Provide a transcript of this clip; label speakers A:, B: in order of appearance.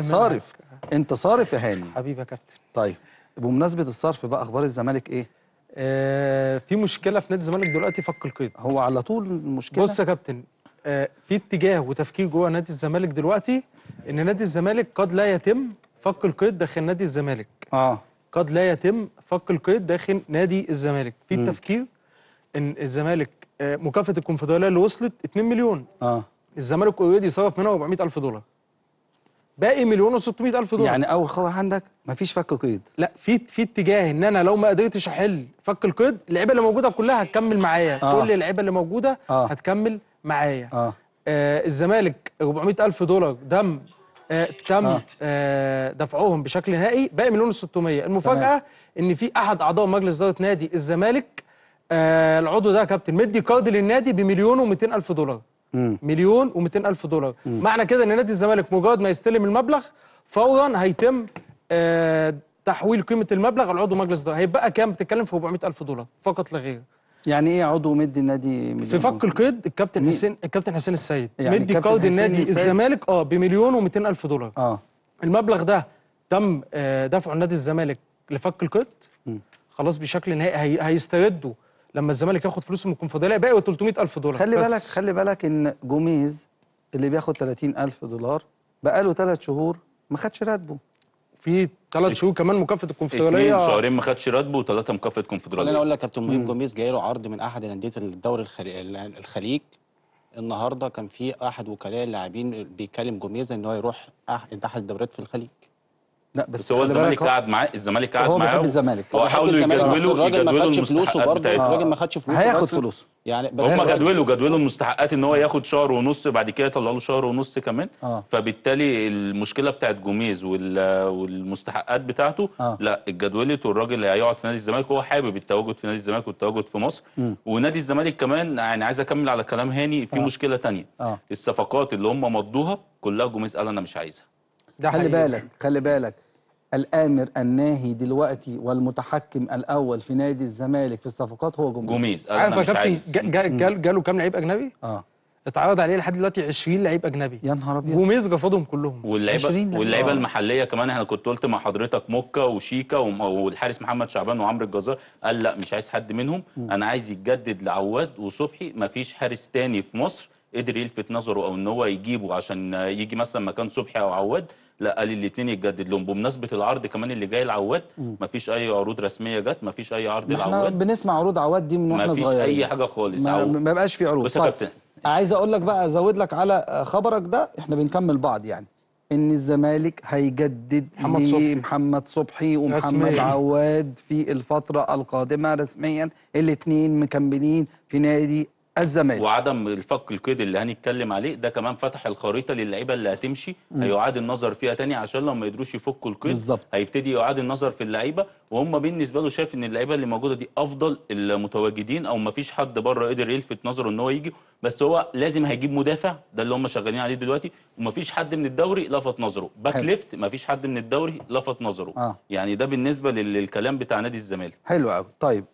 A: صارف انت صارف يا هاني حبيبي يا كابتن طيب بمناسبه الصرف بقى اخبار الزمالك ايه آه في مشكله في نادي الزمالك دلوقتي فك القيد هو على طول المشكله
B: بص يا كابتن آه في اتجاه وتفكير جوه نادي الزمالك دلوقتي ان نادي الزمالك قد لا يتم فك القيد داخل نادي الزمالك اه قد لا يتم فك القيد داخل نادي الزمالك في التفكير ان الزمالك آه مكافاه الكونفدراليه اللي وصلت 2 مليون اه الزمالك اوريدي صرف منها 400 الف دولار باقي مليون و600 الف دولار يعني اول خبر عندك مفيش فك قيد لا في في اتجاه ان انا لو ما قدرتش احل فك القيد اللعيبه اللي موجوده كلها هتكمل معايا آه. كل اللعيبه اللي موجوده آه. هتكمل معايا آه. آه الزمالك 400 الف دولار دم آه تم آه. آه دفعهم بشكل نهائي باقي مليون و600 المفاجاه ان في احد اعضاء مجلس اداره نادي الزمالك آه العضو ده كابتن مدي كارد للنادي بمليون و200 الف دولار مم. مليون و200 الف دولار مم. معنى كده ان نادي الزمالك مجرد ما يستلم المبلغ فورا هيتم آه تحويل قيمه المبلغ لعضو مجلس ده هيبقى كام بتتكلم في 400 الف دولار فقط لا غير
A: يعني ايه عضو مدي النادي مليون في فك القيد
B: الكابتن حسين الكابتن حسين السيد يعني مدي قيد النادي الزمالك اه بمليون و200 الف دولار اه المبلغ ده تم آه، دفعه النادي الزمالك لفك القيد خلاص بشكل نهائي هيستردوا لما الزمالك ياخد فلوسه من الكونفدراليه باقي 300000 دولار خلي بالك خلي
A: بالك ان جوميز اللي بياخد 30000 دولار بقاله ثلاث شهور ما خدش راتبه في ثلاث شهور كمان مكافاه الكونفدراليه اثنين شهرين
C: ما خدش راتبه وثلاثه مكافاه الكونفدراليه خليني اقول لك
B: كابتن مهم جوميز جاي له عرض من احد انديه الدوري الخليج النهارده كان في احد وكلاء اللاعبين بيكلم جوميز ان هو يروح احد الدوريات في الخليج
A: لا بس, بس هو الزمالك قعد معاه الزمالك قعد معاه هو بيحب الزمالك هو حاول
B: يجدوله الراجل ما خدش فلوسه برضه آه. الراجل ما خدش فلوسه هياخد فلوسه يعني بس هم
C: جدولوا جدولوا المستحقات ان هو ياخد شهر ونص بعد كده يطلع له شهر ونص كمان آه. فبالتالي المشكله بتاعت جوميز والمستحقات بتاعته آه. لا اتجدولت والراجل اللي هيقعد في نادي الزمالك هو حابب التواجد في نادي الزمالك والتواجد في مصر م. ونادي الزمالك كمان يعني عايز اكمل على كلام هاني في آه. مشكله ثانيه آه. الصفقات اللي هم مضوها كلها جوميز قال انا مش عايزها
A: ده خلي بالك خلي بالك الامر الناهي دلوقتي والمتحكم الاول في نادي الزمالك في الصفقات هو جوميز جوميز آه، عارف يا كابتن جاله كام لعيب اجنبي؟
B: اه اتعرض عليه لحد دلوقتي 20 لعيب اجنبي يا نهار ابيض جوميز رفضهم كلهم واللعيبه واللعيبه آه.
C: المحليه كمان انا كنت قلت مع حضرتك موكا وشيكا والحارس محمد شعبان وعمرو الجزار قال لا مش عايز حد منهم م. انا عايز يتجدد لعواد وصبحي مفيش حارس تاني في مصر قدر يلفت نظره او ان هو يجيبه عشان يجي مثلا مكان صبحي او عواد لا قال الاثنين يتجدد لهم بمناسبه العرض كمان اللي جاي لعواد مفيش اي عروض رسميه جت مفيش اي عرض لعواد احنا
A: بنسمع عروض عواد دي من واحنا صغيرين مفيش اي حاجه خالص ما, ما بقاش في عروض بس طيب. كابتن عايز اقول لك بقى ازود لك على خبرك ده احنا بنكمل بعض يعني ان الزمالك هيجدد محمد صبحي محمد صبحي ومحمد عواد في الفتره القادمه رسميا الاثنين مكملين في نادي الزمالك وعدم
C: الفك القيد اللي هنتكلم عليه ده كمان فتح الخريطه للعيبه اللي هتمشي هيعاد النظر فيها تاني عشان لو ما يقدروش يفكوا القيد بالزبط. هيبتدي يعاد النظر في اللعيبه وهم بالنسبه له شايف ان اللعيبه اللي موجوده دي افضل المتواجدين او ما فيش حد بره قدر يلفت نظره ان هو يجي بس هو لازم هيجيب مدافع ده اللي هم شغالين عليه دلوقتي وما فيش حد من الدوري لفت نظره باك ليفت ما فيش حد من الدوري لفت نظره آه. يعني ده بالنسبه للكلام بتاع نادي الزمالك
A: حلو قوي طيب